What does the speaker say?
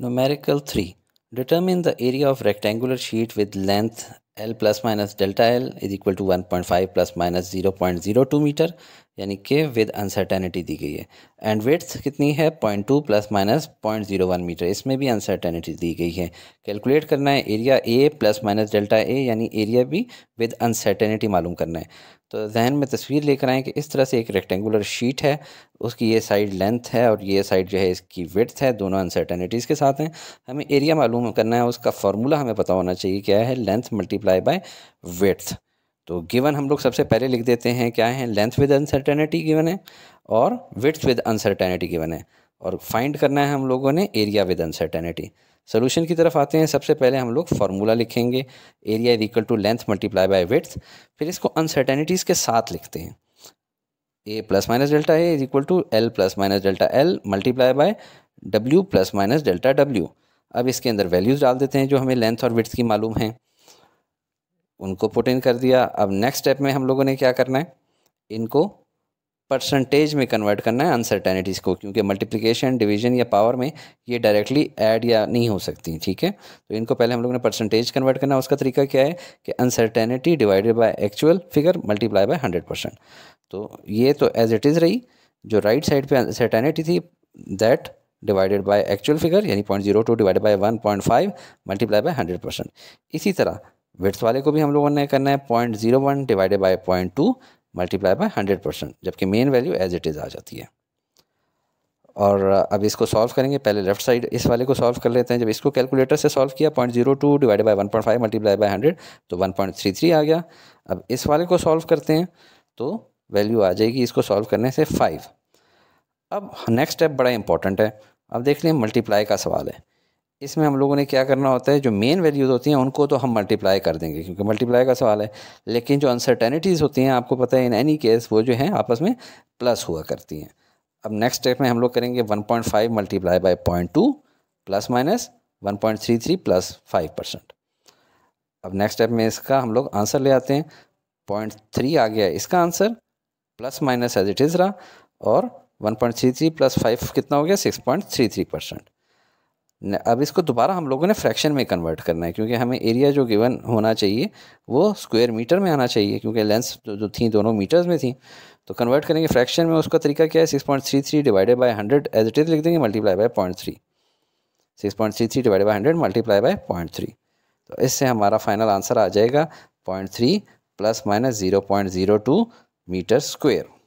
Numerical 3. Determine the area of rectangular sheet with length L plus minus delta L is equal to 1.5 plus minus 0.02 meter यानी कि with uncertainty दी गई है and width कितनी है point two plus minus point zero one meter इसमें भी uncertainty दी गई है कैलकुलेट करना है area A plus minus delta A यानी एरिया बी विद अनसर्टेनिटी मालूम करना है तो जहन में तस्वीर लेकर आएँ कि इस तरह से एक रेक्टेंगुलर शीट है उसकी ये साइड लेंथ है और ये साइड जो है इसकी विथ है दोनों अनसर्टेनिटीज़ के साथ हैं हमें एरिया मालूम करना है उसका फार्मूला हमें पता होना चाहिए क्या है लेंथ मल्टीप्लाई बाय विथ तो गिवन हम लोग सबसे पहले लिख देते हैं क्या है लेंथ विद अनसर्टेनिटी गिवन है और विथ विद अनसर्टेनिटी गिवन है और फाइंड करना है हम लोगों ने एरिया विद अनसर्टेनिटी सोल्यूशन की तरफ आते हैं सबसे पहले हम लोग फार्मूला लिखेंगे area is equal to length multiply by width फिर इसको अनसर्टेनिटीज़ के साथ लिखते हैं A plus minus delta A is equal to L plus minus delta L multiply by W plus minus delta W अब इसके अंदर वैल्यूज़ डाल देते हैं जो हमें लेंथ और विथ की मालूम है उनको पुट इन कर दिया अब नेक्स्ट स्टेप में हम लोगों ने क्या करना है इनको परसेंटेज में कन्वर्ट करना है अनसर्टेनिटीज़ को क्योंकि मल्टीप्लिकेशन डिवीजन या पावर में ये डायरेक्टली ऐड या नहीं हो सकती ठीक है तो इनको पहले हम लोगों ने परसेंटेज कन्वर्ट करना है उसका तरीका क्या है कि uncertainty divided by actual figure multiply by hundred percent तो ये तो एज इट इज़ रही जो राइट साइड पर अनसर्टेनिटी थी that divided by actual figure यानी point zero two divided by one point five multiply by hundred percent इसी तरह वेट्स वाले को भी हम लोगों ने करना है point zero one divided by point two multiply by hundred percent जबकि main value as it is आ जाती है और अब इसको सॉल्व करेंगे पहले लेफ्ट साइड इस वाले को सॉल्व कर लेते हैं जब इसको कैलकुलेटर से सॉल्व किया point zero two divide by one point five multiply by hundred तो वन पॉइंट थ्री थ्री आ गया अब इस वाले को सॉल्व करते हैं तो वैल्यू आ जाएगी इसको सॉल्व करने से फाइव अब नेक्स्ट स्टेप बड़ा इंपॉर्टेंट है अब देख लें मल्टीप्लाई का सवाल है इसमें हम लोगों ने क्या करना होता है जो मेन वैल्यूज़ होती हैं उनको तो हम मल्टीप्लाई कर देंगे क्योंकि मल्टीप्लाई का सवाल है लेकिन जो अनसर्टेनिटीज़ होती हैं आपको पता है इन एनी केस वो जो हैं आपस में प्लस हुआ करती हैं अब नेक्स्ट स्टेप में हम लोग करेंगे 1.5 point five multiply by point two plus minus one point three three plus five percent अब नेक्स्ट स्टेप में इसका हम लोग आंसर ले आते हैं पॉइंट थ्री आ गया इसका answer plus minus as it is रहा और one point three three plus five कितना हो गया six point three three percent अब इसको दोबारा हम लोगों ने फ्रैक्शन में कन्वर्ट करना है क्योंकि हमें एरिया जो गिवन होना चाहिए वो स्क्वायर मीटर में आना चाहिए क्योंकि लेंस जो, जो थी दोनों मीटर्स में थी तो कन्वर्ट करेंगे फ्रैक्शन में उसका तरीका क्या है six point three three divided by hundred as it is लिख देंगे multiply by point three six point three three divide by hundred multiply by point three तो इससे हमारा फाइनल आंसर आ जाएगा point three plus minus zero point zero two meter square